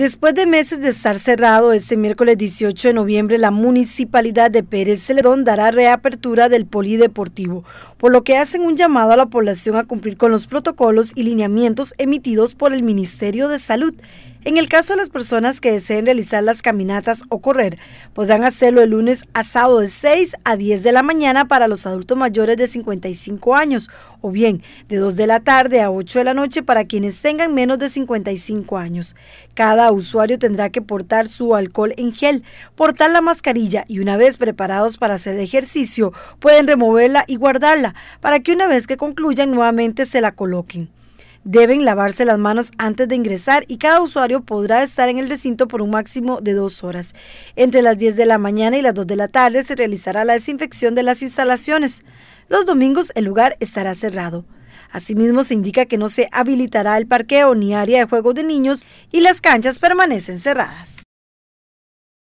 Después de meses de estar cerrado, este miércoles 18 de noviembre la municipalidad de Pérez Celedón dará reapertura del polideportivo, por lo que hacen un llamado a la población a cumplir con los protocolos y lineamientos emitidos por el Ministerio de Salud. En el caso de las personas que deseen realizar las caminatas o correr, podrán hacerlo el lunes a sábado de 6 a 10 de la mañana para los adultos mayores de 55 años o bien de 2 de la tarde a 8 de la noche para quienes tengan menos de 55 años. Cada usuario tendrá que portar su alcohol en gel, portar la mascarilla y una vez preparados para hacer ejercicio, pueden removerla y guardarla para que una vez que concluyan nuevamente se la coloquen deben lavarse las manos antes de ingresar y cada usuario podrá estar en el recinto por un máximo de dos horas. Entre las 10 de la mañana y las 2 de la tarde se realizará la desinfección de las instalaciones. Los domingos el lugar estará cerrado. Asimismo, se indica que no se habilitará el parqueo ni área de juego de niños y las canchas permanecen cerradas.